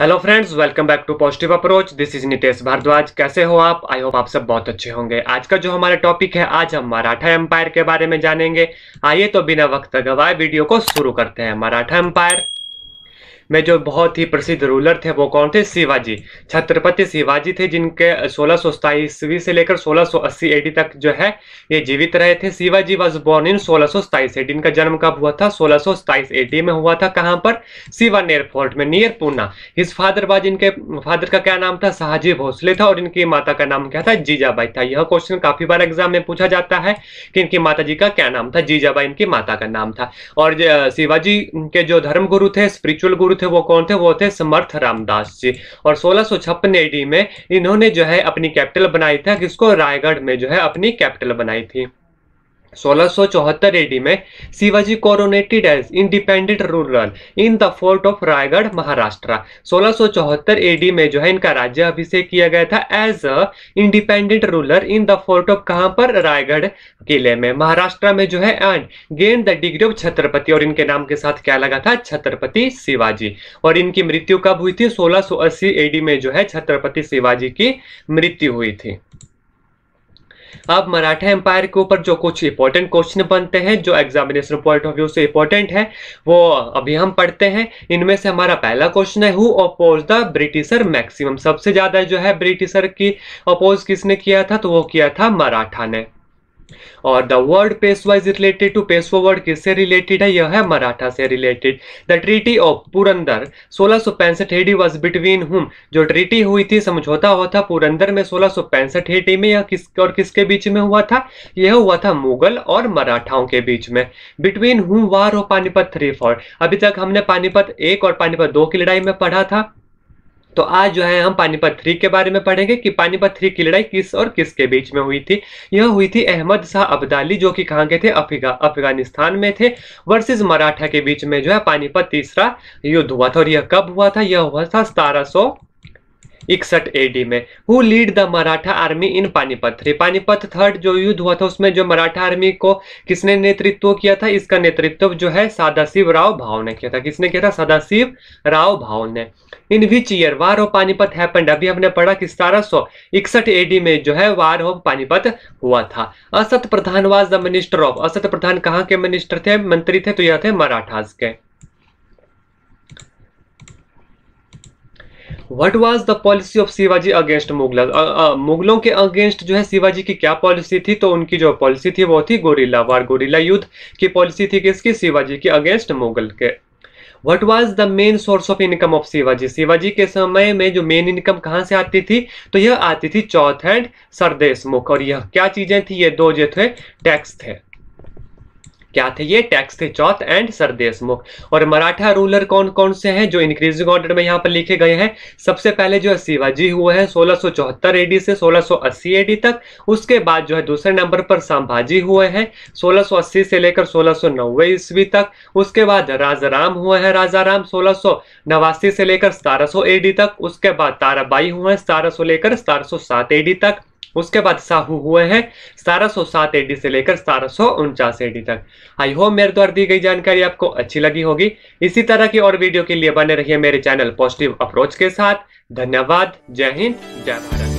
hello friends welcome back to positive approach this is Nitesh Bharadwaj कैसे हो आप आई होप आप सब बहुत अच्छे होंगे आज का जो हमारा टॉपिक है आज हम मराठा एम्पायर के बारे में जानेंगे आइए तो बिना वक्त गवाए वीडियो को शुरू करते हैं मराठा एम्पायर में जो बहुत ही प्रसिद्ध रूलर थे वो कौन थे शिवाजी छत्रपति शिवाजी थे जिनके सोलह सौ से लेकर सोलह सौ अस्सी एडी तक जो है ये जीवित रहे थे शिवाजी वॉज बोर्न इन सोलह सौ एडी इनका जन्म कब हुआ था सोलह सौ एडी में हुआ था कहाँ पर सिवान फोर्ट में नियर पूना इस फादर बाज इनके फादर का क्या नाम था शाहजी भोसले था और इनकी माता का नाम क्या था जीजाबाई था यह क्वेश्चन काफी बार एग्जाम में पूछा जाता है कि इनकी माता जी का क्या नाम था जीजाबाई इनकी माता का नाम था और शिवाजी के जो धर्म गुरु थे स्पिरिचुअल गुरु थे वो कौन थे वो थे समर्थ रामदास जी और सोलह सौ छप्पन एडी में इन्होंने जो है अपनी कैपिटल बनाई थी किसको रायगढ़ में जो है अपनी कैपिटल बनाई थी 1674 एडी में Shivaji coronated as independent ruler in the fort of Raigad Maharashtra 1674 AD में जो है इनका राज्य अभिषेक किया गया था as a independent ruler in the fort of कहां पर रायगढ़ किले में महाराष्ट्र में जो है and gain the degree of Chhatrapati और इनके नाम के साथ क्या लगा था छत्रपति शिवाजी और इनकी मृत्यु कब हुई थी सोलह एडी में जो है छत्रपति शिवाजी की मृत्यु हुई थी अब मराठा एम्पायर के ऊपर जो कुछ इंपॉर्टेंट क्वेश्चन बनते हैं जो एग्जामिनेशन पॉइंट ऑफ व्यू से इंपॉर्टेंट है वो अभी हम पढ़ते हैं इनमें से हमारा पहला क्वेश्चन है who oppose the Britisher maximum सबसे ज्यादा जो है ब्रिटिशर की अपोज किसने किया था तो वो किया था मराठा ने और the word Peshwa was related to Peshwa word किससे रिलेटेड है यह है मराठा से related the treaty of Purandar सोलह सौ पैंसठ एडी वॉज बिटवीन हुम जो ट्रीटी हुई थी समझौता हुआ था पुरंदर में सोलह सौ पैंसठ एडी में यह किस और किसके बीच में हुआ था यह हुआ था मुगल और मराठाओं के बीच में बिटवीन हुम वार और पानीपत थ्री फॉर अभी तक हमने पानीपत एक और पानीपत दो की लड़ाई में पढ़ा था तो आज जो है हम पानीपत थ्री के बारे में पढ़ेंगे कि पानीपत थ्री की लड़ाई किस और किसके बीच में हुई थी यह हुई थी अहमद शाह अब्दाली जो कि कहाँ के थे अफिगा अफगानिस्तान में थे वर्सेस मराठा के बीच में जो है पानीपत तीसरा युद्ध हुआ था और यह कब हुआ था यह हुआ था सतारह इकसठ एडी में who lead the Maratha army in Panipat three Panipat third जो युद्ध हुआ था उसमें जो मराठा आर्मी को किसने नेतृत्व किया था इसका नेतृत्व जो है सादाशिव राव भाव ने किया था किसने किया था सदाशिव राव भाव ने in which year war of Panipat happened अभी हमने पढ़ा कि सतारह सौ इकसठ एडी में जो है वार ऑफ पानीपत हुआ था असत प्रधान वाज द मिनिस्टर ऑफ असत प्रधान कहाँ के मिनिस्टर थे मंत्री थे तो यह थे मराठास के what was the policy of Shivaji against Mughal मुगलों के अगेंस्ट जो है शिवाजी की क्या पॉलिसी थी तो उनकी जो पॉलिसी थी वो थी गोरिल्ला वार गोरिल्ला युद्ध की पॉलिसी थी किसकी शिवाजी की अगेंस्ट मुगल के what was the main source of income of Shivaji Shivaji के समय में जो मेन इनकम कहाँ से आती थी तो यह आती थी चौथ हैंड मुख और यह क्या चीजें थी ये दो जो थे टैक्स थे क्या थे ये टैक्स थे चौथ एंड सरदेशमुख और मराठा रूलर कौन कौन से हैं जो इंक्रीजिंग ऑर्डर में यहाँ पर लिखे गए हैं सबसे पहले जो है शिवाजी हुए हैं चौहत्तर एडी से 1680 एडी तक उसके बाद जो है दूसरे नंबर पर संभाजी हुए हैं 1680 से लेकर नब्बे ईस्वी तक उसके बाद राजाराम हुए हैं राजा राम सोलह से लेकर सतारह एडी तक उसके बाद ताराबाई हुए हैं सतारह लेकर सतारह एडी तक उसके बाद साहू हुए हैं सतारह सौ सात एडी से लेकर सतारह सौ उनचास एडी तक आई होप मेरे द्वारा दी गई जानकारी आपको अच्छी लगी होगी इसी तरह की और वीडियो के लिए बने रहिए मेरे चैनल पॉजिटिव अप्रोच के साथ धन्यवाद जय हिंद जय भारत